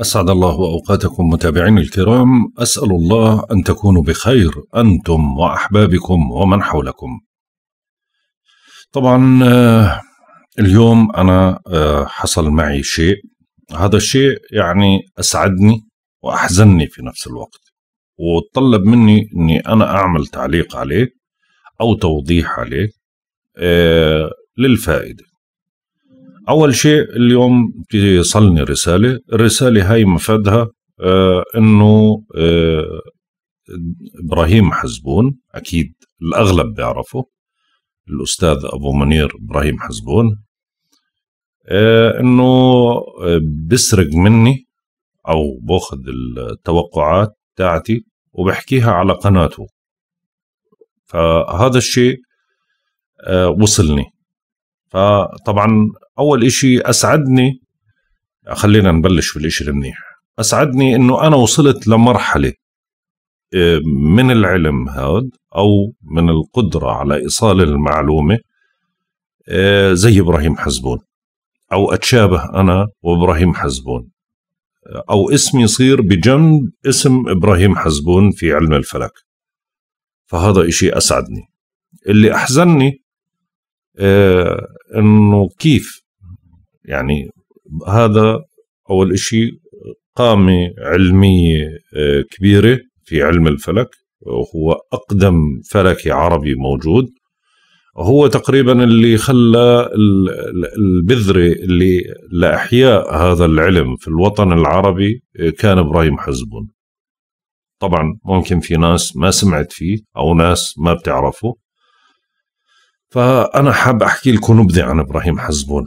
أسعد الله أوقاتكم متابعين الكرام أسأل الله أن تكونوا بخير أنتم وأحبابكم ومن حولكم طبعا آه، اليوم أنا آه، حصل معي شيء هذا الشيء يعني أسعدني وأحزنني في نفس الوقت وطلب مني أني أنا أعمل تعليق عليه أو توضيح عليه آه، للفائدة أول شيء اليوم بتصلني رسالة الرسالة هاي مفادها آه أنه آه إبراهيم حزبون أكيد الأغلب بيعرفه الأستاذ أبو منير إبراهيم حزبون آه أنه آه، بسرق مني أو باخذ التوقعات تاعتي وبحكيها على قناته فهذا الشيء آه، وصلني طبعا اول إشي اسعدني خلينا نبلش بالإشي المنيح اسعدني انه انا وصلت لمرحله آه، من العلم هاد او من القدره على ايصال المعلومه آه، زي ابراهيم حزبون او اتشابه انا وابراهيم حزبون آه، او اسمي يصير بجنب اسم ابراهيم حزبون في علم الفلك فهذا إشي اسعدني اللي احزنني آه، انه كيف يعني هذا اول شيء قامه علميه آه، كبيره في علم الفلك وهو اقدم فلكي عربي موجود هو تقريبا اللي خلى البذره اللي لاحياء هذا العلم في الوطن العربي آه، كان ابراهيم حزبون طبعا ممكن في ناس ما سمعت فيه او ناس ما بتعرفه فأنا حاب أحكي لكم نبذة عن إبراهيم حزبون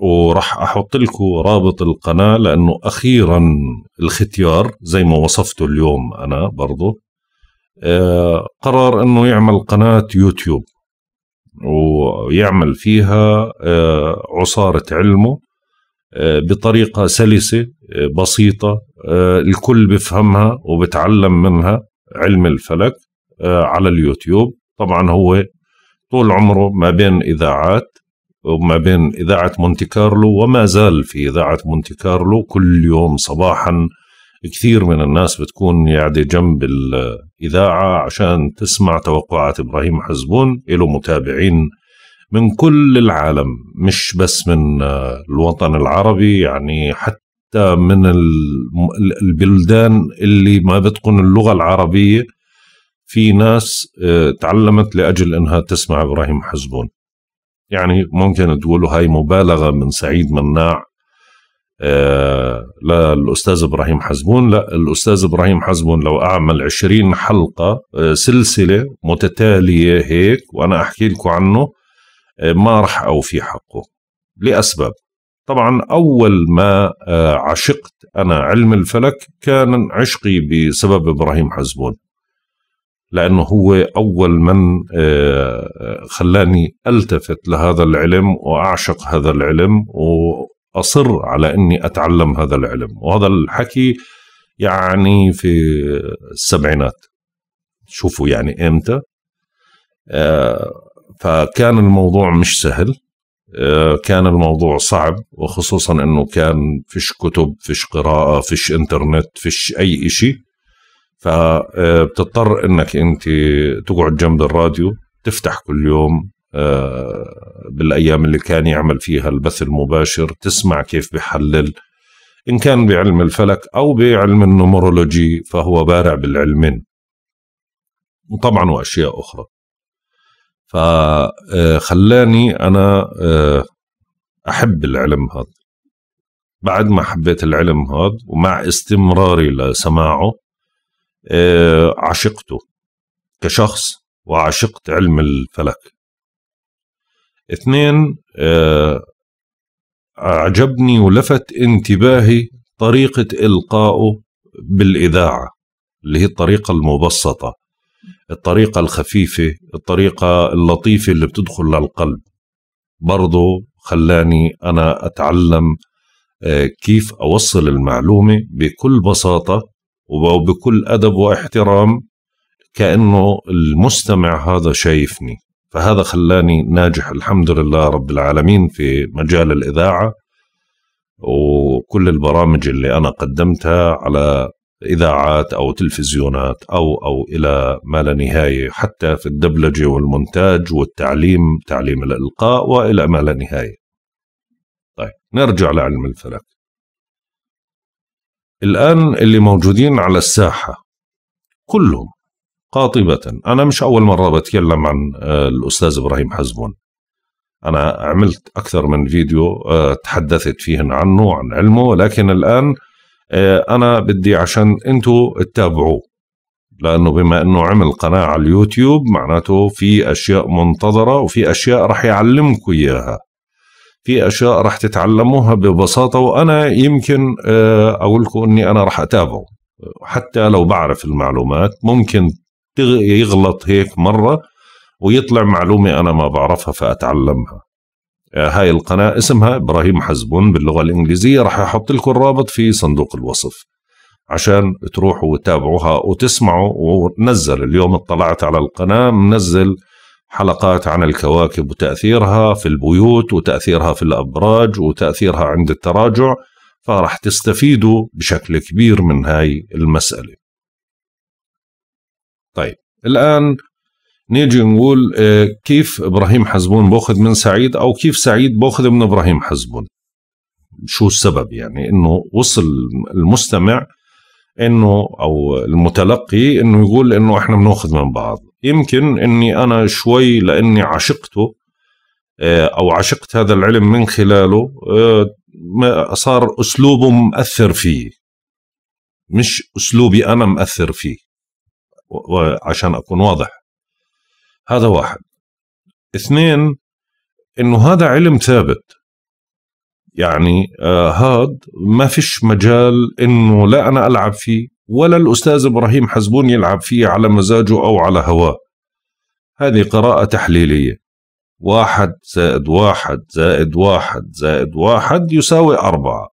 وراح أحط لكم رابط القناة لأنه أخيرا الختيار زي ما وصفته اليوم أنا برضو آه، قرر أنه يعمل قناة يوتيوب ويعمل فيها آه، عصارة علمه آه، بطريقة سلسة بسيطة الكل بفهمها وبتعلم منها علم الفلك على اليوتيوب طبعا هو طول عمره ما بين إذاعات وما بين إذاعة مونتي كارلو وما زال في إذاعة مونتي كارلو كل يوم صباحا كثير من الناس بتكون قاعدة يعني جنب الإذاعة عشان تسمع توقعات إبراهيم حزبون له متابعين من كل العالم مش بس من الوطن العربي يعني حتى من البلدان اللي ما بتقن اللغة العربية في ناس آه، تعلمت لاجل انها تسمع ابراهيم حزبون يعني ممكن تقولوا هاي مبالغه من سعيد مناع آه، للاستاذ ابراهيم حزبون لا الاستاذ ابراهيم حزبون لو اعمل 20 حلقه آه، سلسله متتاليه هيك وانا احكي لكم عنه ما راح اوفي حقه لاسباب طبعا اول ما عشقت انا علم الفلك كان عشقي بسبب ابراهيم حزبون لانه هو اول من آه، آه، خلاني التفت لهذا العلم واعشق هذا العلم واصر على اني اتعلم هذا العلم وهذا الحكي يعني في السبعينات شوفوا يعني امتى آه، فكان الموضوع مش سهل كان الموضوع صعب وخصوصا انه كان فيش كتب فيش قراءة فيش انترنت فيش اي شيء فبتضطر انك انت تقعد جنب الراديو تفتح كل يوم آه، بالايام اللي كان يعمل فيها البث المباشر تسمع كيف بحلل ان كان بعلم الفلك او بعلم النمرولوجي فهو بارع بالعلمين طبعا واشياء اخرى فخلاني آه، انا آه، احب العلم هذا بعد ما حبيت العلم هذا ومع استمراري لسماعه آه، عشقته كشخص وعشقت علم الفلك اثنين آه، أعجبني ولفت انتباهي طريقة إلقائه بالإذاعة اللي هي الطريقة المبسطة الطريقة الخفيفة الطريقة اللطيفة اللي بتدخل للقلب برضو خلاني أنا أتعلم آه، كيف أوصل المعلومة بكل بساطة وبكل أدب واحترام كأنه المستمع هذا شايفني فهذا خلاني ناجح الحمد لله رب العالمين في مجال الإذاعة وكل البرامج اللي أنا قدمتها على إذاعات أو تلفزيونات أو أو إلى ما لا نهاية حتى في الدبلجة والمونتاج والتعليم تعليم الإلقاء وإلى ما لا نهاية طيب نرجع لعلم الفلك الآن اللي موجودين على الساحة كلهم قاطبة أنا مش أول مرة بتكلم عن آه، الأستاذ إبراهيم حزبون أنا عملت أكثر من فيديو آه، تحدثت فيهن عنه عن علمه لكن الآن آه، أنا بدي عشان أنتوا تتابعوه لأنه بما أنه عمل قناة على اليوتيوب معناته في أشياء منتظرة وفي أشياء رح يعلمكم إياها في اشياء راح تتعلموها ببساطه وانا يمكن آه، اقول لكم اني انا راح اتابعه حتى لو بعرف المعلومات ممكن يغلط هيك مره ويطلع معلومه انا ما بعرفها فاتعلمها آه، هاي القناة اسمها إبراهيم حزبون باللغة الإنجليزية راح أحط لكم الرابط في صندوق الوصف عشان تروحوا وتابعوها وتسمعوا ونزل اليوم اطلعت على القناة منزل حلقات عن الكواكب وتأثيرها في البيوت وتأثيرها في الأبراج وتأثيرها عند التراجع فرح تستفيدوا بشكل كبير من هاي المسألة طيب الآن نيجي نقول آه، كيف إبراهيم حزبون بأخذ من سعيد أو كيف سعيد بأخذ من إبراهيم حزبون شو السبب يعني انه وصل المستمع انه او المتلقي انه يقول انه احنا بناخذ من بعض يمكن اني انا شوي لاني عشقته آه، او عشقت هذا العلم من خلاله آه، صار اسلوبه مأثر فيه مش اسلوبي انا مأثر فيه وعشان اكون واضح هذا واحد اثنين انه هذا علم ثابت يعني آه هاد ما فيش مجال انه لا انا العب فيه ولا الأستاذ إبراهيم حزبون يلعب فيه على مزاجه أو على هواه هذه قراءة تحليلية واحد زائد واحد زائد واحد زائد واحد يساوي أربعة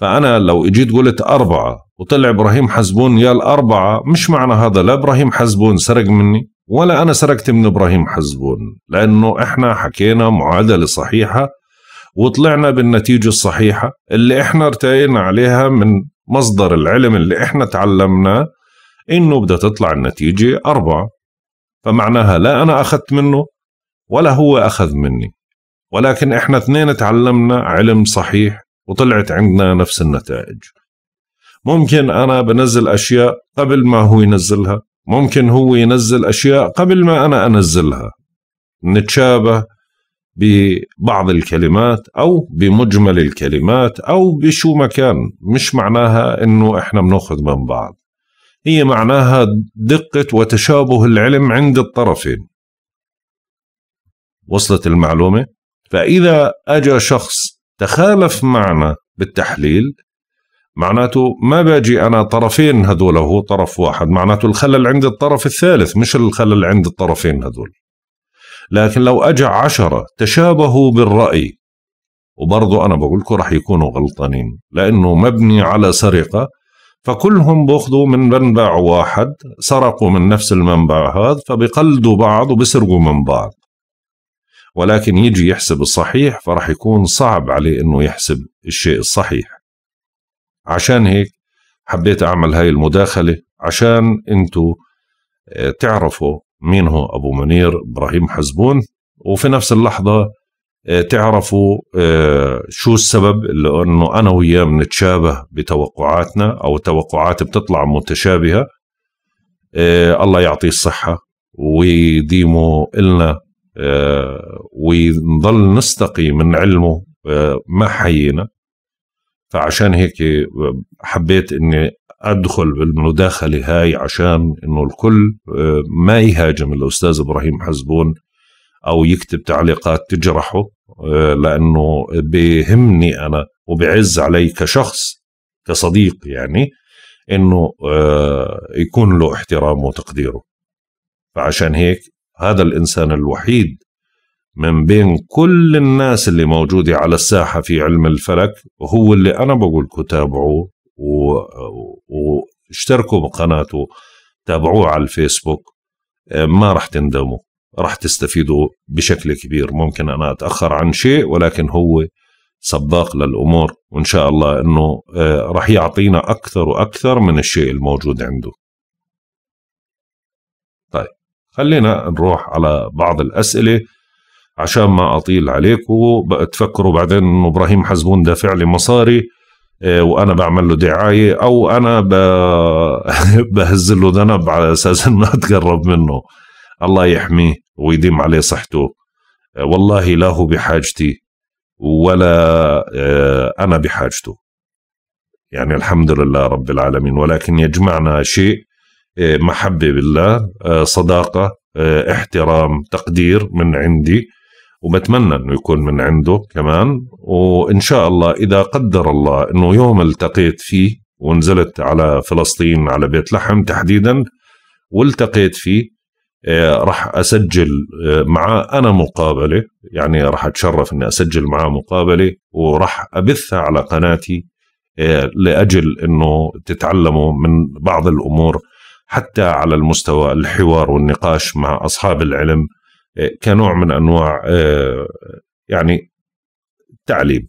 فأنا لو إجيت قلت أربعة وطلع إبراهيم حزبون يا الأربعة مش معنى هذا لا إبراهيم حزبون سرق مني ولا أنا سرقت من إبراهيم حزبون لأنه إحنا حكينا معادلة صحيحة وطلعنا بالنتيجة الصحيحة اللي إحنا ارتئينا عليها من مصدر العلم اللي احنا تعلمناه انه بدها تطلع النتيجه اربعه فمعناها لا انا اخذت منه ولا هو اخذ مني ولكن احنا اثنين تعلمنا علم صحيح وطلعت عندنا نفس النتائج ممكن انا بنزل اشياء قبل ما هو ينزلها ممكن هو ينزل اشياء قبل ما انا انزلها نتشابه ببعض الكلمات او بمجمل الكلمات او بشو ما كان مش معناها انه احنا بناخذ من بعض هي معناها دقه وتشابه العلم عند الطرفين وصلت المعلومه فاذا اجى شخص تخالف معنا بالتحليل معناته ما باجي انا طرفين هذول هو طرف واحد معناته الخلل عند الطرف الثالث مش الخلل عند الطرفين هذول لكن لو أجا عشرة تشابهوا بالرأي وبرضه أنا بقول لكم رح يكونوا غلطانين لأنه مبني على سرقة فكلهم بأخذوا من منبع واحد سرقوا من نفس المنبع هذا فبقلدوا بعض وبسرقوا من بعض ولكن يجي يحسب الصحيح فرح يكون صعب عليه أنه يحسب الشيء الصحيح عشان هيك حبيت أعمل هاي المداخلة عشان أنتوا آه، تعرفوا مين هو أبو منير إبراهيم حزبون وفي نفس اللحظة آه، تعرفوا آه، شو السبب لأنه أنا وياه بنتشابه بتوقعاتنا أو توقعات بتطلع متشابهة آه، الله يعطيه الصحة ويديمه إلنا ونضل نستقي من علمه ما حيينا فعشان هيك حبيت اني ادخل بالمداخله هاي عشان انه الكل آه، ما يهاجم الاستاذ ابراهيم حزبون او يكتب تعليقات تجرحه آه، لانه بهمني انا وبعز علي كشخص كصديق يعني انه آه، يكون له احترامه وتقديره فعشان هيك هذا الانسان الوحيد من بين كل الناس اللي موجودة على الساحة في علم الفلك هو اللي أنا بقول تابعوه واشتركوا بقناته تابعوه على الفيسبوك آه، ما رح تندموا رح تستفيدوا بشكل كبير ممكن أنا أتأخر عن شيء ولكن هو سباق للأمور وإن شاء الله أنه آه، رح يعطينا أكثر وأكثر من الشيء الموجود عنده طيب خلينا نروح على بعض الأسئلة عشان ما اطيل عليكم وتفكروا بعدين انه ابراهيم حزبون دافع لي مصاري آه، وانا بعمل له دعايه او انا بهز له ذنب على اساس انه اتقرب منه الله يحميه ويديم عليه صحته آه، والله لا هو بحاجتي ولا آه، انا بحاجته يعني الحمد لله رب العالمين ولكن يجمعنا شيء محبه بالله صداقه احترام تقدير من عندي وبتمنى انه يكون من عنده كمان وان شاء الله اذا قدر الله انه يوم التقيت فيه ونزلت على فلسطين على بيت لحم تحديدا والتقيت فيه آه، راح اسجل معاه انا مقابله يعني راح اتشرف اني اسجل معاه مقابله وراح ابثها على قناتي آه، لاجل انه تتعلموا من بعض الامور حتى على المستوى الحوار والنقاش مع اصحاب العلم كنوع من انواع آه، يعني التعليم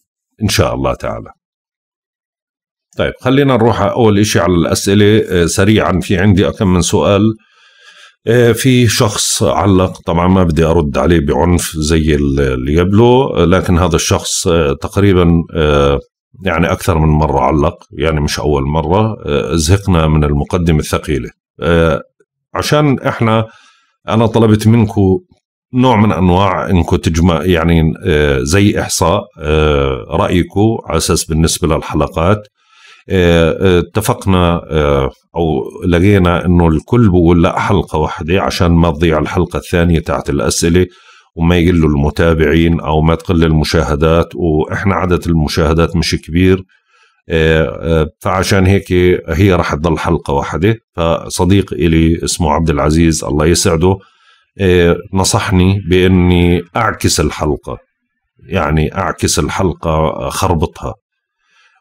ان شاء الله تعالى طيب خلينا نروح اول شيء على الاسئله آه، سريعا في عندي كم من سؤال آه، في شخص علق طبعا ما بدي ارد عليه بعنف زي اللي قبله لكن هذا الشخص تقريبا يعني اكثر من مره علق يعني مش اول مره زهقنا من المقدمه الثقيله عشان احنا انا طلبت منكم نوع من انواع انكم تجمع يعني آه، زي احصاء آه، رايكم على اساس بالنسبه للحلقات آه، اتفقنا او لقينا انه الكل بقول لا حلقه واحده عشان ما تضيع الحلقه الثانيه تاعت الاسئله وما يقلوا المتابعين او ما تقل المشاهدات واحنا عدد المشاهدات مش كبير فعشان هيك هي راح تضل حلقه واحده فصديق الي اسمه عبد العزيز الله يسعده إيه، نصحني باني اعكس الحلقه يعني اعكس الحلقه خربطها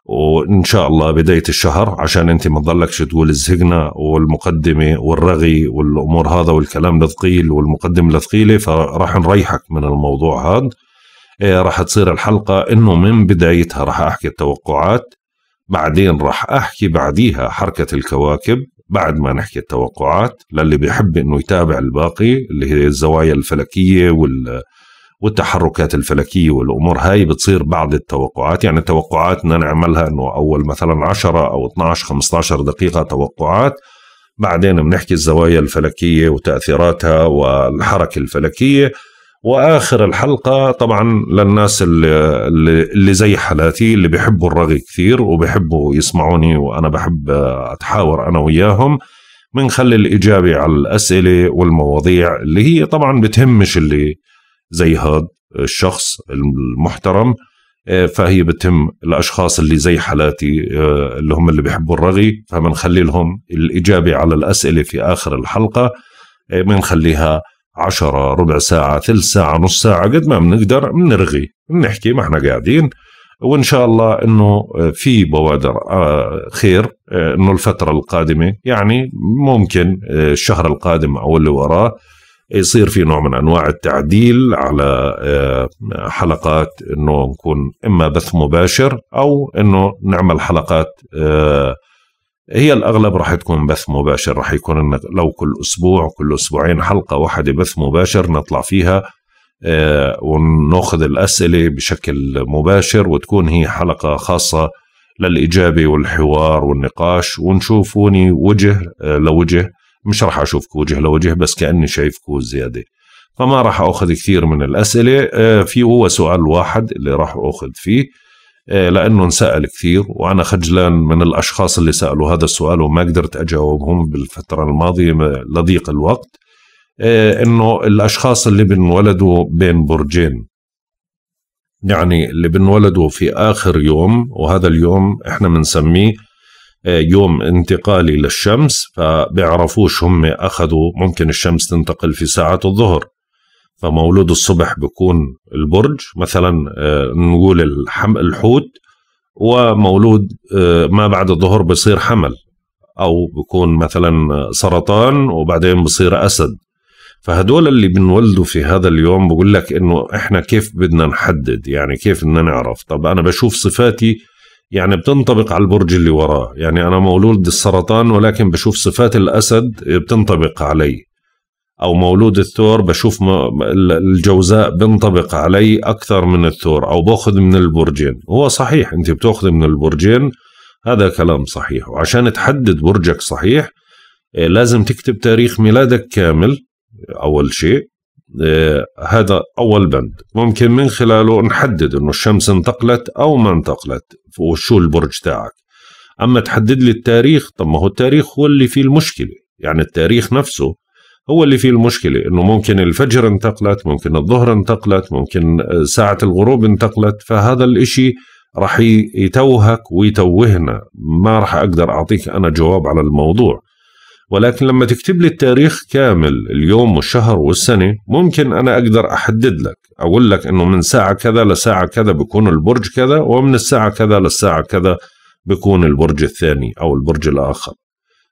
وان شاء الله بدايه الشهر عشان انت ما تضلكش تقول زهقنا والمقدمه والرغي والامور هذا والكلام الثقيل والمقدمه الثقيله فراح نريحك من الموضوع هذا إيه راح تصير الحلقه انه من بدايتها راح احكي التوقعات بعدين راح احكي بعديها حركه الكواكب بعد ما نحكي التوقعات للي بيحب انه يتابع الباقي اللي هي الزوايا الفلكيه وال والتحركات الفلكية والأمور هاي بتصير بعد التوقعات يعني التوقعات بدنا نعملها أنه أول مثلا 10 أو 12 15 دقيقة توقعات بعدين بنحكي الزوايا الفلكية وتأثيراتها والحركة الفلكية واخر الحلقه طبعا للناس اللي, اللي زي حالاتي اللي بيحبوا الرغي كثير وبيحبوا يسمعوني وانا بحب اتحاور انا وياهم بنخلي الاجابه على الاسئله والمواضيع اللي هي طبعا بتهمش اللي زي هذا الشخص المحترم فهي بتهم الاشخاص اللي زي حالاتي اللي هم اللي بيحبوا الرغي فبنخلي لهم الاجابه على الاسئله في اخر الحلقه بنخليها عشرة ربع ساعة ثلث ساعة نص ساعة قد ما بنقدر بنرغي بنحكي ما احنا قاعدين وان شاء الله انه في بوادر آه، خير آه، انه الفتره القادمه يعني ممكن آه، الشهر القادم او اللي وراه يصير في نوع من انواع التعديل على حلقات انه نكون اما بث مباشر او انه نعمل حلقات هي الاغلب راح تكون بث مباشر راح يكون انك لو كل اسبوع كل اسبوعين حلقه واحده بث مباشر نطلع فيها آه، وناخذ الاسئله بشكل مباشر وتكون هي حلقه خاصه للاجابه والحوار والنقاش ونشوفوني وجه آه، لوجه مش راح اشوفك وجه لوجه بس كاني شايفك زياده فما راح اخذ كثير من الاسئله آه، في هو سؤال واحد اللي راح اخذ فيه آه، لانه انسال كثير وانا خجلان من الاشخاص اللي سالوا هذا السؤال وما قدرت اجاوبهم بالفتره الماضيه لضيق الوقت آه، انه الاشخاص اللي بنولدوا بين برجين يعني اللي بنولدوا في اخر يوم وهذا اليوم احنا بنسميه آه، يوم انتقالي للشمس فبيعرفوش هم اخذوا ممكن الشمس تنتقل في ساعه الظهر فمولود الصبح بيكون البرج مثلا آه، نقول الحم الحوت ومولود آه، ما بعد الظهر بصير حمل او بكون مثلا سرطان وبعدين بصير اسد فهدول اللي بنولدوا في هذا اليوم بقول لك انه احنا كيف بدنا نحدد يعني كيف بدنا نعرف طب انا بشوف صفاتي يعني بتنطبق على البرج اللي وراه يعني انا مولود السرطان ولكن بشوف صفات الاسد بتنطبق علي او مولود الثور بشوف الجوزاء بنطبق علي اكثر من الثور او باخذ من البرجين هو صحيح انت بتاخذ من البرجين هذا كلام صحيح وعشان تحدد برجك صحيح آه، لازم تكتب تاريخ ميلادك كامل اول شيء آه، هذا اول بند ممكن من خلاله نحدد انه الشمس انتقلت او ما انتقلت وشو البرج تاعك اما تحدد لي التاريخ طب ما هو التاريخ هو اللي فيه المشكله يعني التاريخ نفسه هو اللي فيه المشكلة انه ممكن الفجر انتقلت ممكن الظهر انتقلت ممكن ساعة الغروب انتقلت فهذا الاشي رح يتوهك ويتوهنا ما رح اقدر اعطيك انا جواب على الموضوع ولكن لما تكتب لي التاريخ كامل اليوم والشهر والسنة ممكن أنا أقدر أحدد لك أقول لك أنه من ساعة كذا لساعة كذا بيكون البرج كذا ومن الساعة كذا للساعة كذا بيكون البرج الثاني أو البرج الآخر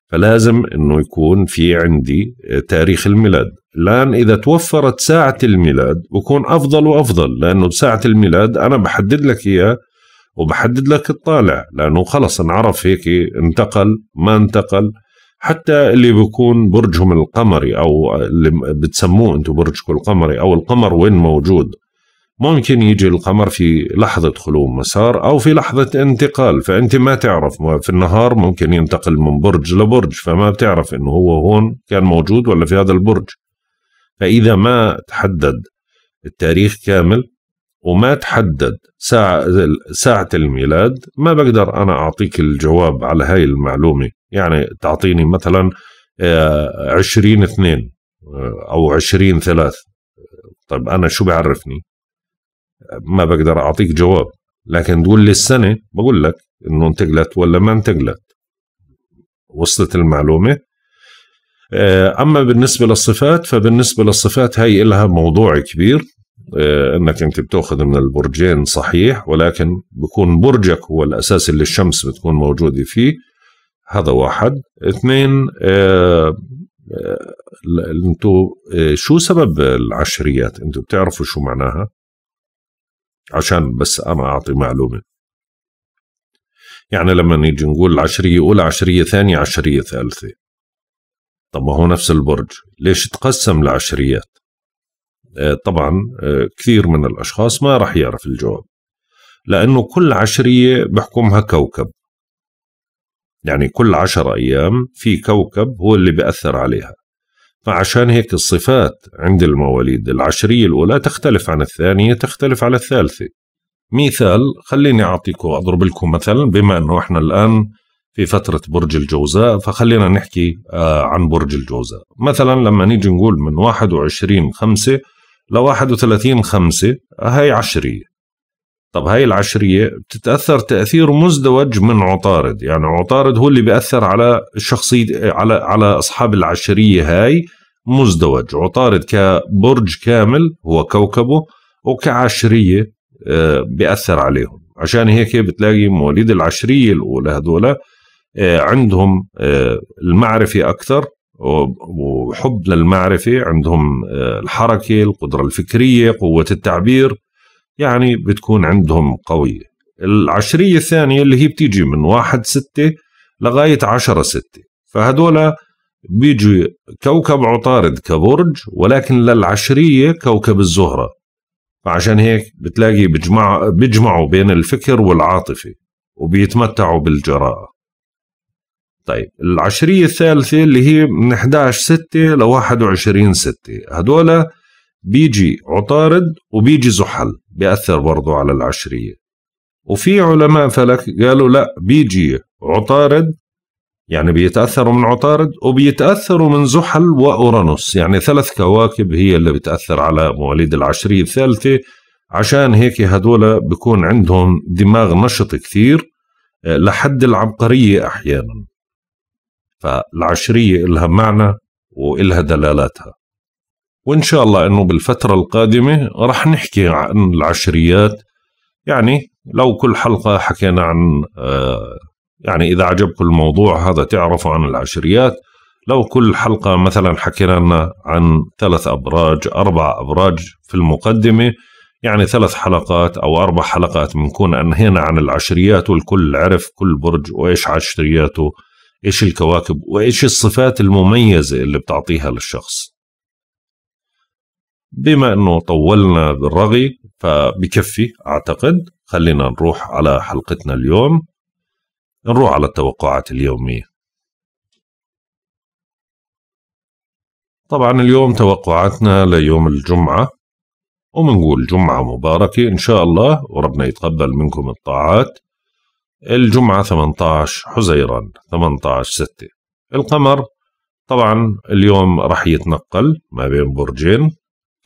فلازم انه يكون في عندي آه، تاريخ الميلاد الان اذا توفرت ساعه الميلاد بكون افضل وافضل لانه ساعه الميلاد انا بحدد لك اياه وبحدد لك الطالع لانه خلص انعرف هيك انتقل ما انتقل حتى اللي بكون برجهم القمري او اللي بتسموه انتم برجكم القمري او القمر وين موجود ممكن يجي القمر في لحظة خلو مسار أو في لحظة انتقال فأنت ما تعرف في النهار ممكن ينتقل من برج لبرج فما بتعرف أنه هو هون كان موجود ولا في هذا البرج فإذا ما تحدد التاريخ كامل وما تحدد ساعة, ساعة الميلاد ما بقدر أنا أعطيك الجواب على هاي المعلومة يعني تعطيني مثلا آه، عشرين اثنين آه، أو عشرين ثلاث طيب أنا شو بعرفني ما بقدر اعطيك جواب لكن تقول لي السنه بقول لك انه انتقلت ولا ما انتقلت وصلت المعلومه آه، اما بالنسبه للصفات فبالنسبه للصفات هي لها موضوع كبير آه، انك انت بتاخذ من البرجين صحيح ولكن بكون برجك هو الاساس اللي الشمس بتكون موجوده فيه هذا واحد اثنين آه، انتو شو سبب العشريات انتو بتعرفوا شو معناها عشان بس أنا أعطي معلومة يعني لما نيجي نقول العشرية أولى عشرية ثانية عشرية ثالثة طب ما هو نفس البرج ليش تقسم لعشريات آه، طبعا آه، كثير من الأشخاص ما راح يعرف الجواب لأنه كل عشرية بحكمها كوكب يعني كل عشر أيام في كوكب هو اللي بياثر عليها فعشان هيك الصفات عند المواليد العشرية الأولى تختلف عن الثانية تختلف على الثالثة مثال خليني أعطيكم أضرب لكم مثلا بما أنه إحنا الآن في فترة برج الجوزاء فخلينا نحكي آه، عن برج الجوزاء مثلا لما نيجي نقول من 21 خمسة ل 31 خمسة آه، هاي عشرية طب هاي العشرية بتتأثر تأثير مزدوج من عطارد يعني عطارد هو اللي بيأثر على الشخصية على على أصحاب العشرية هاي مزدوج عطارد كبرج كامل هو كوكبه وكعشرية آه، بيأثر عليهم عشان هيك بتلاقي مواليد العشرية الأولى هذولا آه، عندهم آه، المعرفة أكثر وحب للمعرفة عندهم الحركة القدرة الفكرية قوة التعبير يعني بتكون عندهم قوية العشرية الثانية اللي هي بتيجي من واحد ستة لغاية عشرة ستة فهذولا بيجي كوكب عطارد كبرج ولكن للعشرية كوكب الزهرة فعشان هيك بتلاقي بجمع بيجمعوا بين الفكر والعاطفة وبيتمتعوا بالجراءة طيب العشرية الثالثة اللي هي من 11 6 ل 21 6 هدول بيجي عطارد وبيجي زحل بيأثر برضه على العشرية وفي علماء فلك قالوا لا بيجي عطارد يعني بيتأثروا من عطارد وبيتأثروا من زحل وأورانوس يعني ثلاث كواكب هي اللي بتأثر على مواليد العشرية الثالثة عشان هيك هدول بكون عندهم دماغ نشط كثير آه، لحد العبقرية أحيانا فالعشرية إلها معنى وإلها دلالاتها وإن شاء الله أنه بالفترة القادمة رح نحكي عن العشريات يعني لو كل حلقة حكينا عن آه يعني إذا عجبكم الموضوع هذا تعرفوا عن العشريات لو كل حلقة مثلا حكينا لنا عن ثلاث أبراج أربع أبراج في المقدمة يعني ثلاث حلقات أو أربع حلقات بنكون أنهينا عن العشريات والكل عرف كل برج وإيش عشرياته إيش الكواكب وإيش الصفات المميزة اللي بتعطيها للشخص بما أنه طولنا بالرغي فبكفي أعتقد خلينا نروح على حلقتنا اليوم نروح على التوقعات اليومية طبعا اليوم توقعاتنا ليوم الجمعة ومنقول جمعة مباركة إن شاء الله وربنا يتقبل منكم الطاعات الجمعة 18 حزيران 18 ستة القمر طبعا اليوم رح يتنقل ما بين برجين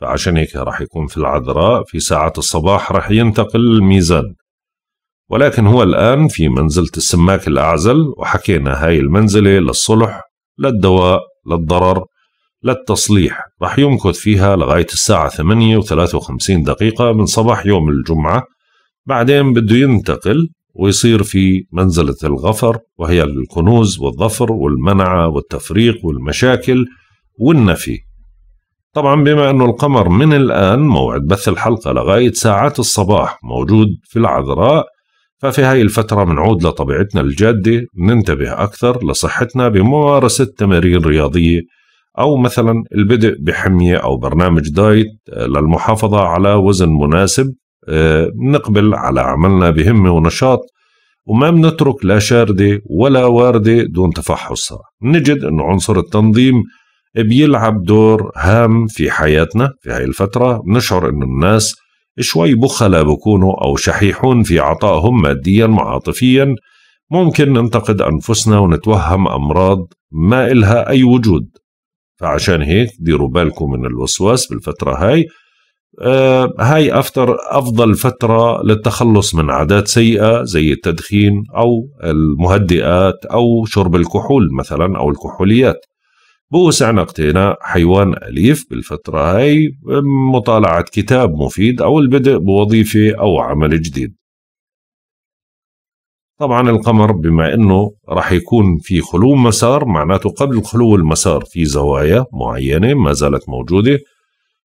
فعشان هيك رح يكون في العذراء في ساعات الصباح رح ينتقل الميزان ولكن هو الآن في منزلة السماك الأعزل وحكينا هاي المنزلة للصلح للدواء للضرر للتصليح رح يمكث فيها لغاية الساعة 8 و 53 دقيقة من صباح يوم الجمعة بعدين بده ينتقل ويصير في منزلة الغفر وهي الكنوز والظفر والمنعة والتفريق والمشاكل والنفي طبعا بما أنه القمر من الآن موعد بث الحلقة لغاية ساعات الصباح موجود في العذراء ففي هاي الفترة منعود لطبيعتنا الجادة ننتبه أكثر لصحتنا بممارسة تمارين رياضية أو مثلا البدء بحمية أو برنامج دايت آه، للمحافظة على وزن مناسب آه، نقبل على عملنا بهمة ونشاط وما بنترك لا شاردة ولا واردة دون تفحصها نجد أن عنصر التنظيم بيلعب دور هام في حياتنا في هاي الفترة نشعر أن الناس شوي بخلة بكونوا أو شحيحون في عطائهم ماديا وعاطفيا ممكن ننتقد أنفسنا ونتوهم أمراض ما إلها أي وجود فعشان هيك ديروا بالكم من الوسواس بالفترة هاي آه هاي أفتر أفضل فترة للتخلص من عادات سيئة زي التدخين أو المهدئات أو شرب الكحول مثلا أو الكحوليات بوسعنا اقتناء حيوان أليف بالفترة هاي مطالعة كتاب مفيد أو البدء بوظيفة أو عمل جديد طبعا القمر بما انه راح يكون في خلو مسار معناته قبل خلو المسار في زوايا معينه ما زالت موجوده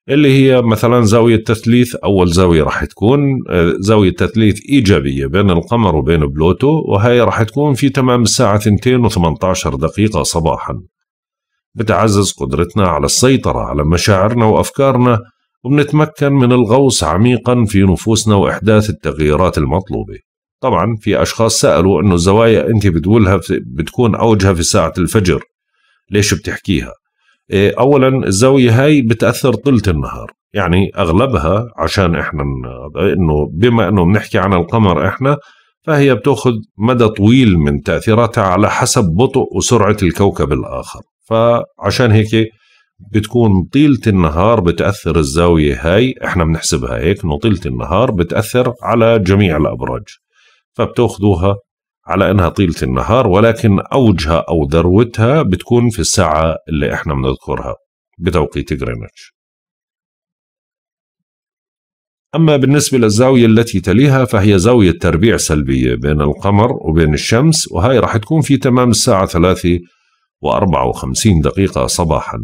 اللي هي مثلا زاويه تثليث اول زاويه راح تكون آه، زاويه تثليث ايجابيه بين القمر وبين بلوتو وهي راح تكون في تمام الساعه 2 و18 دقيقه صباحا بتعزز قدرتنا على السيطرة على مشاعرنا وأفكارنا وبنتمكن من الغوص عميقا في نفوسنا وإحداث التغييرات المطلوبة طبعا في أشخاص سألوا أنه الزوايا أنت بتقولها بتكون أوجها في ساعة الفجر ليش بتحكيها إيه، أولا الزاوية هاي بتأثر طلة النهار يعني أغلبها عشان إحنا إنه بما إنه بنحكي عن القمر إحنا فهي بتأخذ مدى طويل من تأثيراتها على حسب بطء وسرعة الكوكب الآخر فعشان هيك بتكون طيلة النهار بتأثر الزاوية هاي احنا بنحسبها هيك انه طيلة النهار بتأثر على جميع الأبراج فبتاخذوها على انها طيلة النهار ولكن اوجها او ذروتها بتكون في الساعة اللي احنا بنذكرها بتوقيت جرينتش أما بالنسبة للزاوية التي تليها فهي زاوية تربيع سلبية بين القمر وبين الشمس وهي راح تكون في تمام الساعة ثلاثة و54 دقيقة صباحا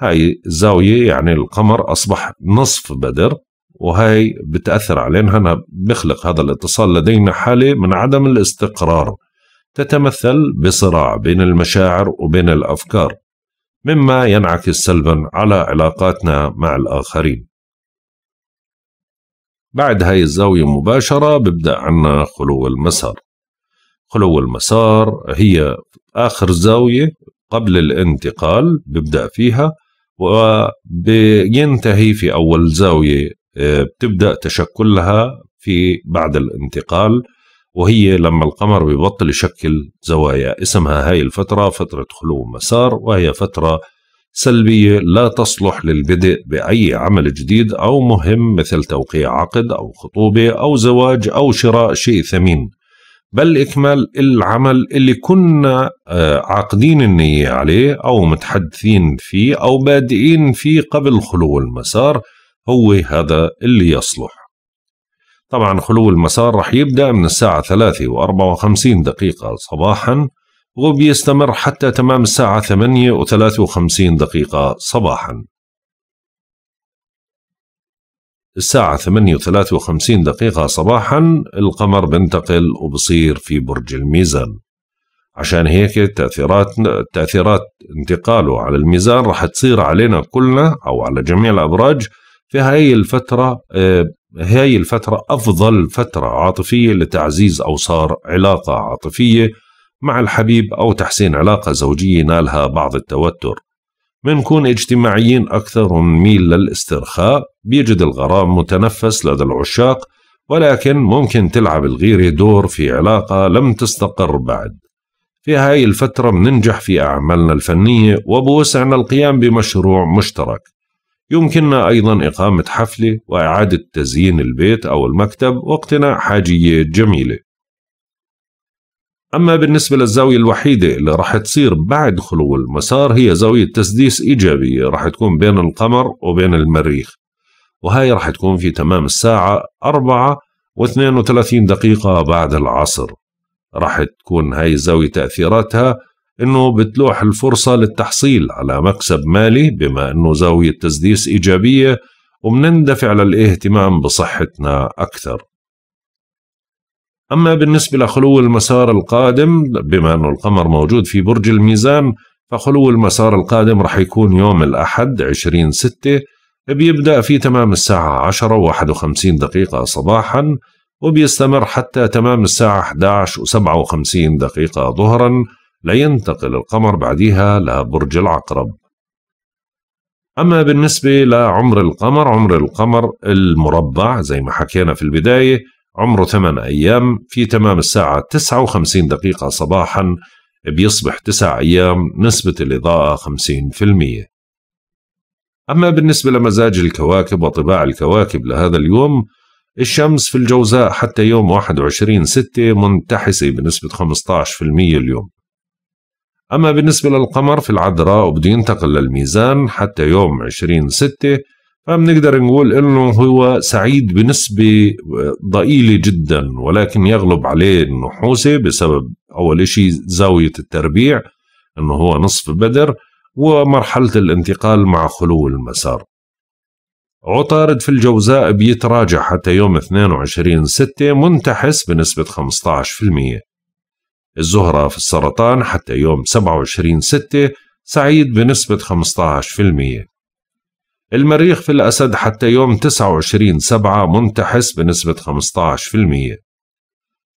هاي الزاوية يعني القمر أصبح نصف بدر وهي بتأثر علينا أنا بخلق هذا الاتصال لدينا حالة من عدم الاستقرار تتمثل بصراع بين المشاعر وبين الأفكار مما ينعكس سلبا على علاقاتنا مع الآخرين بعد هاي الزاوية مباشرة ببدأ عنا خلو المسار خلو المسار هي آخر زاوية قبل الانتقال ببدأ فيها وبينتهي في أول زاوية آه، بتبدأ تشكلها في بعد الانتقال وهي لما القمر ببطل يشكل زوايا اسمها هاي الفترة فترة خلو مسار وهي فترة سلبية لا تصلح للبدء بأي عمل جديد أو مهم مثل توقيع عقد أو خطوبة أو زواج أو شراء شيء ثمين بل إكمال العمل اللي كنا آه، عاقدين النية عليه أو متحدثين فيه أو بادئين فيه قبل خلو المسار هو هذا اللي يصلح طبعا خلو المسار رح يبدأ من الساعة 3 و54 دقيقة صباحا وبيستمر حتى تمام الساعة 8 و53 دقيقة صباحا الساعة 8 دقيقة صباحا القمر بنتقل وبصير في برج الميزان عشان هيك تأثيرات تأثيرات انتقاله على الميزان رح تصير علينا كلنا أو على جميع الأبراج في هاي الفترة آه، هاي الفترة أفضل فترة عاطفية لتعزيز أوصار علاقة عاطفية مع الحبيب أو تحسين علاقة زوجية نالها بعض التوتر منكون اجتماعيين أكثر ونميل للاسترخاء بيجد الغرام متنفس لدى العشاق ولكن ممكن تلعب الغيرة دور في علاقة لم تستقر بعد في هاي الفترة مننجح في أعمالنا الفنية وبوسعنا القيام بمشروع مشترك يمكننا أيضا إقامة حفلة وإعادة تزيين البيت أو المكتب واقتناء حاجيات جميلة أما بالنسبة للزاوية الوحيدة اللي راح تصير بعد خلو المسار هي زاوية تسديس إيجابية راح تكون بين القمر وبين المريخ وهي راح تكون في تمام الساعة 4 و32 دقيقة بعد العصر راح تكون هاي الزاوية تأثيراتها أنه بتلوح الفرصة للتحصيل على مكسب مالي بما أنه زاوية تسديس إيجابية ومنندفع للاهتمام بصحتنا أكثر أما بالنسبة لخلو المسار القادم بما أنه القمر موجود في برج الميزان فخلو المسار القادم رح يكون يوم الأحد 20 6 بيبدأ في تمام الساعة 10 و 51 دقيقة صباحا وبيستمر حتى تمام الساعة 11 و 57 دقيقة ظهرا لينتقل القمر بعدها لبرج العقرب أما بالنسبة لعمر القمر عمر القمر المربع زي ما حكينا في البداية عمره 8 أيام في تمام الساعة 59 دقيقة صباحا بيصبح 9 أيام نسبة الإضاءة 50% أما بالنسبة لمزاج الكواكب وطباع الكواكب لهذا اليوم الشمس في الجوزاء حتى يوم 21/6 منتحسة بنسبة 15% اليوم أما بالنسبة للقمر في العذراء وبده ينتقل للميزان حتى يوم 20/6 فبنقدر نقول انه هو سعيد بنسبة ضئيلة جدا ولكن يغلب عليه النحوسة بسبب اول شيء زاوية التربيع انه هو نصف بدر ومرحلة الانتقال مع خلو المسار عطارد في الجوزاء بيتراجع حتى يوم 22 6 منتحس بنسبة 15% الزهرة في السرطان حتى يوم 27 6 سعيد بنسبة 15% المريخ في الأسد حتى يوم 29 سبعة منتحس بنسبة 15%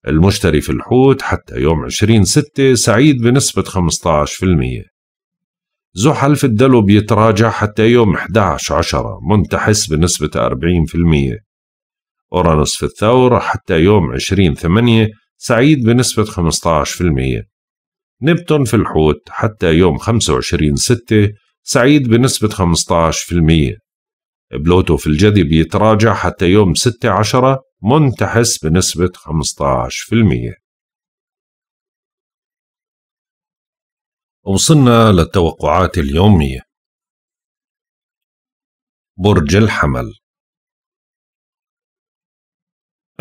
المشتري في الحوت حتى يوم 20 ستة سعيد بنسبة 15% زحل في الدلو بيتراجع حتى يوم 11 عشرة منتحس بنسبة 40% أورانوس في الثور حتى يوم 20 ثمانية سعيد بنسبة 15% نبتون في الحوت حتى يوم 25 ستة سعيد بنسبة 15% بلوتو في الجدي بيتراجع حتى يوم 6 عشرة منتحس بنسبة 15% وصلنا للتوقعات اليومية برج الحمل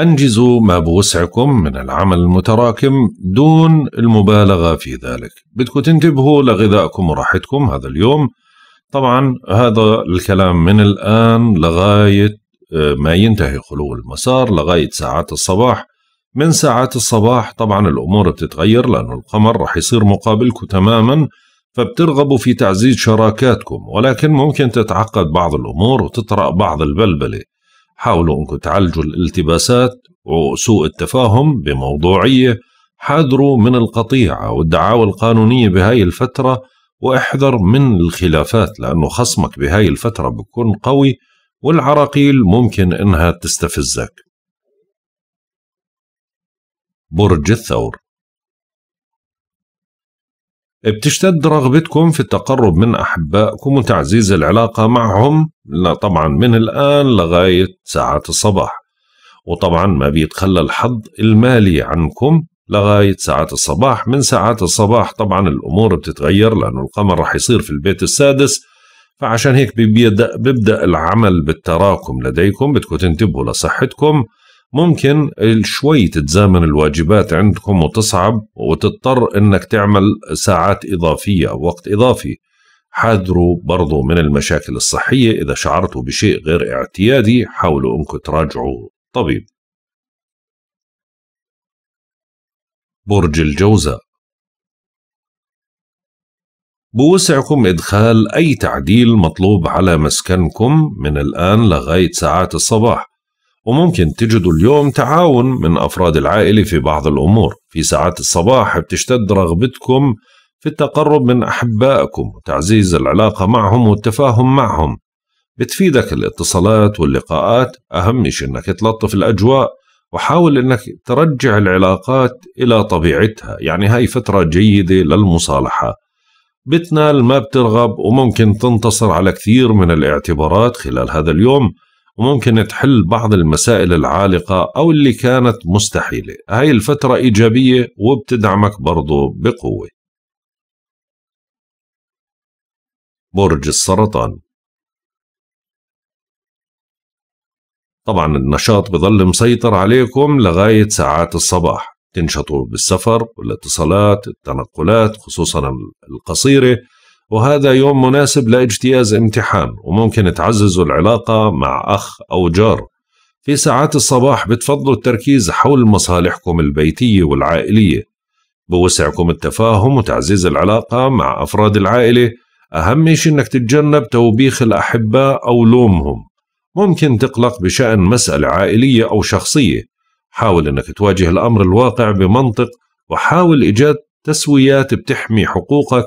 أنجزوا ما بوسعكم من العمل المتراكم دون المبالغة في ذلك بدكم تنتبهوا لغذائكم وراحتكم هذا اليوم طبعا هذا الكلام من الآن لغاية آه، ما ينتهي خلو المسار لغاية ساعات الصباح من ساعات الصباح طبعا الأمور بتتغير لأنه القمر رح يصير مقابلكم تماما فبترغبوا في تعزيز شراكاتكم ولكن ممكن تتعقد بعض الأمور وتطرأ بعض البلبلة حاولوا انكم تعالجوا الالتباسات وسوء التفاهم بموضوعية حذروا من القطيعة والدعاوى القانونية بهاي الفترة واحذر من الخلافات لأنه خصمك بهاي الفترة بكون قوي والعراقيل ممكن إنها تستفزك برج الثور بتشتد رغبتكم في التقرب من أحبائكم وتعزيز العلاقة معهم طبعا من الآن لغاية ساعات الصباح وطبعا ما بيتخلى الحظ المالي عنكم لغاية ساعات الصباح من ساعات الصباح طبعا الأمور بتتغير لأنه القمر رح يصير في البيت السادس فعشان هيك بيبدأ, بيبدأ العمل بالتراكم لديكم بدكم تنتبهوا لصحتكم ممكن شوي تتزامن الواجبات عندكم وتصعب وتضطر انك تعمل ساعات اضافيه او وقت اضافي حذروا برضو من المشاكل الصحيه اذا شعرتوا بشيء غير اعتيادي حاولوا انكم تراجعوا طبيب برج الجوزاء بوسعكم إدخال أي تعديل مطلوب على مسكنكم من الآن لغاية ساعات الصباح وممكن تجدوا اليوم تعاون من أفراد العائلة في بعض الأمور في ساعات الصباح بتشتد رغبتكم في التقرب من أحبائكم وتعزيز العلاقة معهم والتفاهم معهم بتفيدك الاتصالات واللقاءات أهم شيء أنك تلطف الأجواء وحاول أنك ترجع العلاقات إلى طبيعتها يعني هاي فترة جيدة للمصالحة بتنال ما بترغب وممكن تنتصر على كثير من الاعتبارات خلال هذا اليوم وممكن تحل بعض المسائل العالقة أو اللي كانت مستحيلة هاي الفترة إيجابية وبتدعمك برضو بقوة برج السرطان طبعا النشاط بظل مسيطر عليكم لغاية ساعات الصباح تنشطوا بالسفر والاتصالات التنقلات خصوصا القصيرة وهذا يوم مناسب لاجتياز امتحان وممكن تعززوا العلاقة مع أخ أو جار في ساعات الصباح بتفضلوا التركيز حول مصالحكم البيتية والعائلية بوسعكم التفاهم وتعزيز العلاقة مع أفراد العائلة أهم شيء أنك تتجنب توبيخ الأحباء أو لومهم ممكن تقلق بشأن مسألة عائلية أو شخصية حاول أنك تواجه الأمر الواقع بمنطق وحاول إيجاد تسويات بتحمي حقوقك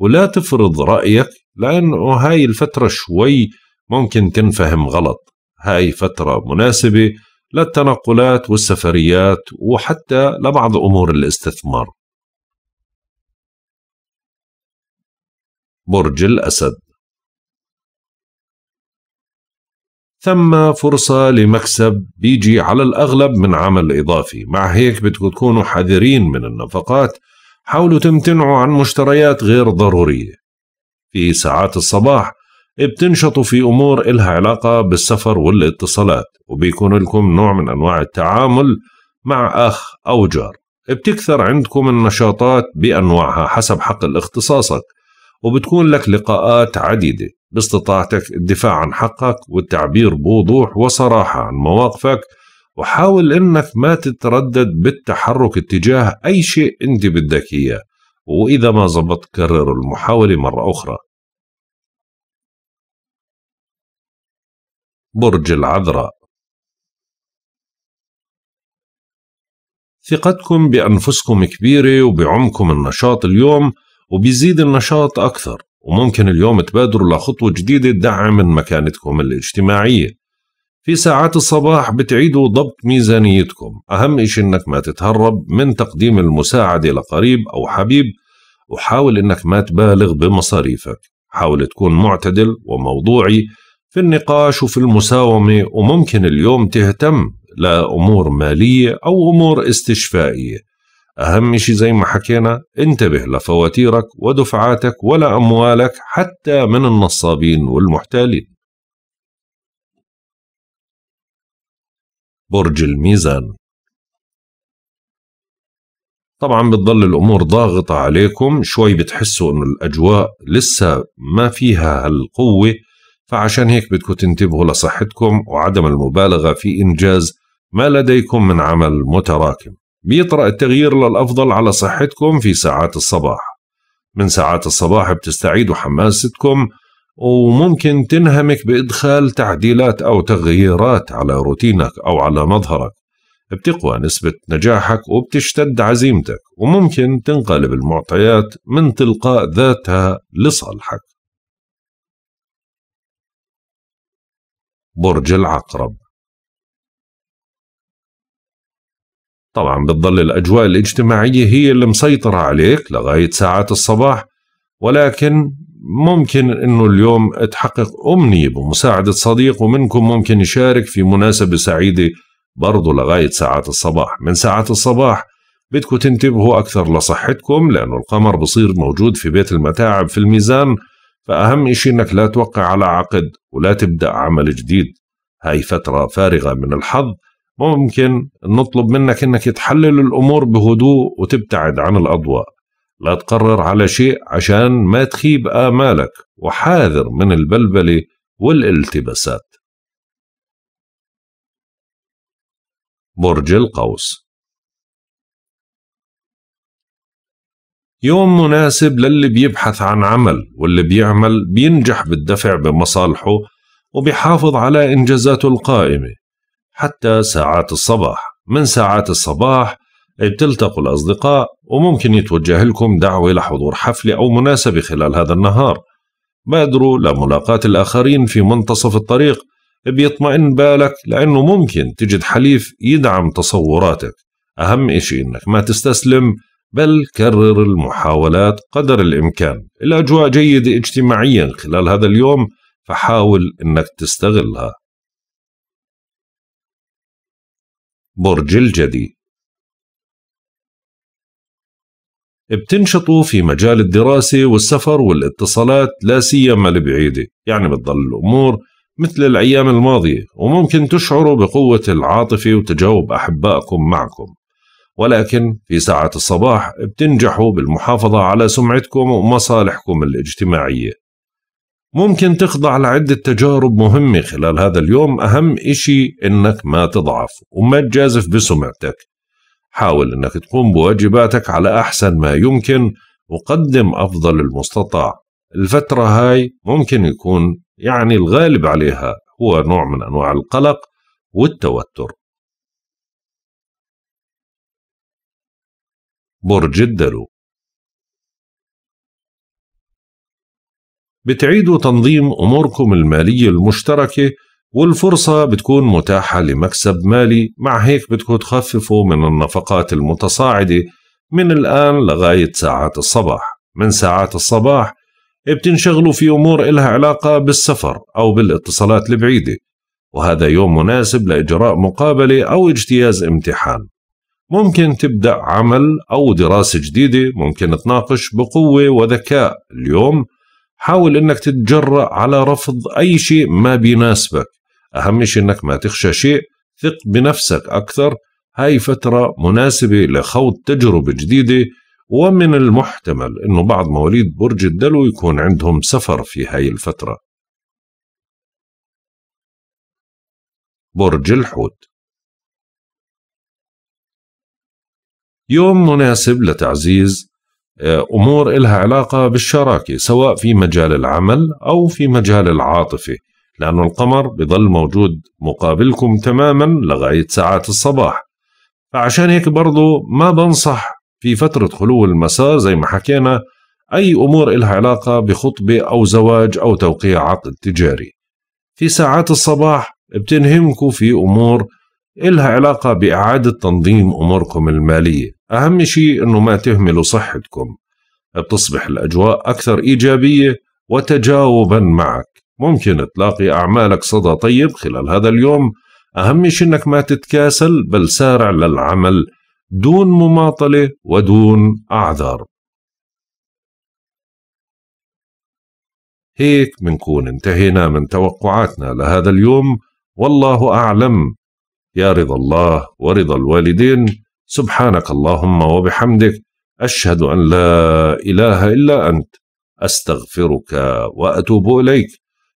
ولا تفرض رأيك لأنه هاي الفترة شوي ممكن تنفهم غلط هاي فترة مناسبة للتنقلات والسفريات وحتى لبعض أمور الاستثمار برج الأسد ثم فرصة لمكسب بيجي على الأغلب من عمل إضافي مع هيك بدكم تكونوا حذرين من النفقات حاولوا تمتنعوا عن مشتريات غير ضرورية في ساعات الصباح بتنشطوا في أمور إلها علاقة بالسفر والاتصالات وبيكون لكم نوع من أنواع التعامل مع أخ أو جار بتكثر عندكم النشاطات بأنواعها حسب حقل اختصاصك وبتكون لك لقاءات عديدة باستطاعتك الدفاع عن حقك والتعبير بوضوح وصراحة عن مواقفك وحاول انك ما تتردد بالتحرك اتجاه اي شيء انت بدك اياه واذا ما زبط كرر المحاوله مره اخرى برج العذراء ثقتكم بأنفسكم كبيرة وبعمكم النشاط اليوم وبيزيد النشاط أكثر وممكن اليوم تبادروا لخطوة جديدة تدعم من مكانتكم الاجتماعية في ساعات الصباح بتعيدوا ضبط ميزانيتكم أهم إشي إنك ما تتهرب من تقديم المساعدة لقريب أو حبيب وحاول إنك ما تبالغ بمصاريفك حاول تكون معتدل وموضوعي في النقاش وفي المساومة وممكن اليوم تهتم لأمور مالية أو أمور استشفائية أهم شيء زي ما حكينا انتبه لفواتيرك ودفعاتك ولا أموالك حتى من النصابين والمحتالين برج الميزان طبعا بتضل الامور ضاغطه عليكم شوي بتحسوا انه الاجواء لسه ما فيها هالقوه فعشان هيك بدكم تنتبهوا لصحتكم وعدم المبالغه في انجاز ما لديكم من عمل متراكم بيطرأ التغيير للأفضل على صحتكم في ساعات الصباح من ساعات الصباح بتستعيدوا حماستكم وممكن تنهمك بإدخال تعديلات أو تغييرات على روتينك أو على مظهرك بتقوى نسبة نجاحك وبتشتد عزيمتك وممكن تنقلب المعطيات من تلقاء ذاتها لصالحك برج العقرب طبعا بتضل الأجواء الاجتماعية هي اللي مسيطرة عليك لغاية ساعات الصباح ولكن ممكن انه اليوم تحقق امنيه بمساعده صديق ومنكم ممكن يشارك في مناسبه سعيده برضه لغايه ساعات الصباح، من ساعات الصباح بدكم تنتبهوا اكثر لصحتكم لانه القمر بصير موجود في بيت المتاعب في الميزان فاهم شيء انك لا توقع على عقد ولا تبدا عمل جديد، هاي فتره فارغه من الحظ ممكن نطلب منك انك تحلل الامور بهدوء وتبتعد عن الاضواء. لا تقرر على شيء عشان ما تخيب آمالك وحاذر من البلبلة والالتباسات برج القوس يوم مناسب للي بيبحث عن عمل واللي بيعمل بينجح بالدفع بمصالحه وبيحافظ على إنجازاته القائمة حتى ساعات الصباح من ساعات الصباح بتلتقوا الأصدقاء وممكن يتوجه لكم دعوة لحضور حفلة أو مناسبة خلال هذا النهار بادروا لملاقاة الآخرين في منتصف الطريق بيطمئن بالك لأنه ممكن تجد حليف يدعم تصوراتك أهم إشي إنك ما تستسلم بل كرر المحاولات قدر الإمكان الأجواء جيدة اجتماعيا خلال هذا اليوم فحاول إنك تستغلها برج الجدي بتنشطوا في مجال الدراسة والسفر والاتصالات لا سيما البعيدة يعني بتضل الأمور مثل الأيام الماضية وممكن تشعروا بقوة العاطفة وتجاوب أحبائكم معكم ولكن في ساعة الصباح بتنجحوا بالمحافظة على سمعتكم ومصالحكم الاجتماعية ممكن تخضع لعدة تجارب مهمة خلال هذا اليوم أهم إشي إنك ما تضعف وما تجازف بسمعتك حاول أنك تقوم بواجباتك على أحسن ما يمكن وقدم أفضل المستطاع الفترة هاي ممكن يكون يعني الغالب عليها هو نوع من أنواع القلق والتوتر برج الدلو بتعيدوا تنظيم أموركم المالية المشتركة والفرصة بتكون متاحة لمكسب مالي مع هيك بتكون تخففوا من النفقات المتصاعدة من الآن لغاية ساعات الصباح من ساعات الصباح بتنشغلوا في أمور إلها علاقة بالسفر أو بالاتصالات البعيدة وهذا يوم مناسب لإجراء مقابلة أو اجتياز امتحان ممكن تبدأ عمل أو دراسة جديدة ممكن تناقش بقوة وذكاء اليوم حاول أنك تتجرأ على رفض أي شيء ما بيناسبك أهم شيء إنك ما تخشى شيء ثق بنفسك أكثر هاي فترة مناسبة لخوض تجربة جديدة ومن المحتمل أنه بعض مواليد برج الدلو يكون عندهم سفر في هاي الفترة برج الحوت يوم مناسب لتعزيز آه، أمور إلها علاقة بالشراكة سواء في مجال العمل أو في مجال العاطفة لأن القمر بظل موجود مقابلكم تماما لغاية ساعات الصباح فعشان هيك برضو ما بنصح في فترة خلو المساء زي ما حكينا أي أمور إلها علاقة بخطبة أو زواج أو توقيع عقد تجاري في ساعات الصباح بتنهمكوا في أمور إلها علاقة بإعادة تنظيم أموركم المالية أهم شيء أنه ما تهملوا صحتكم بتصبح الأجواء أكثر إيجابية وتجاوبا معك ممكن تلاقي أعمالك صدى طيب خلال هذا اليوم أهم شيء أنك ما تتكاسل بل سارع للعمل دون مماطلة ودون أعذار هيك بنكون انتهينا من توقعاتنا لهذا اليوم والله أعلم يا رضا الله ورضا الوالدين سبحانك اللهم وبحمدك أشهد أن لا إله إلا أنت أستغفرك وأتوب إليك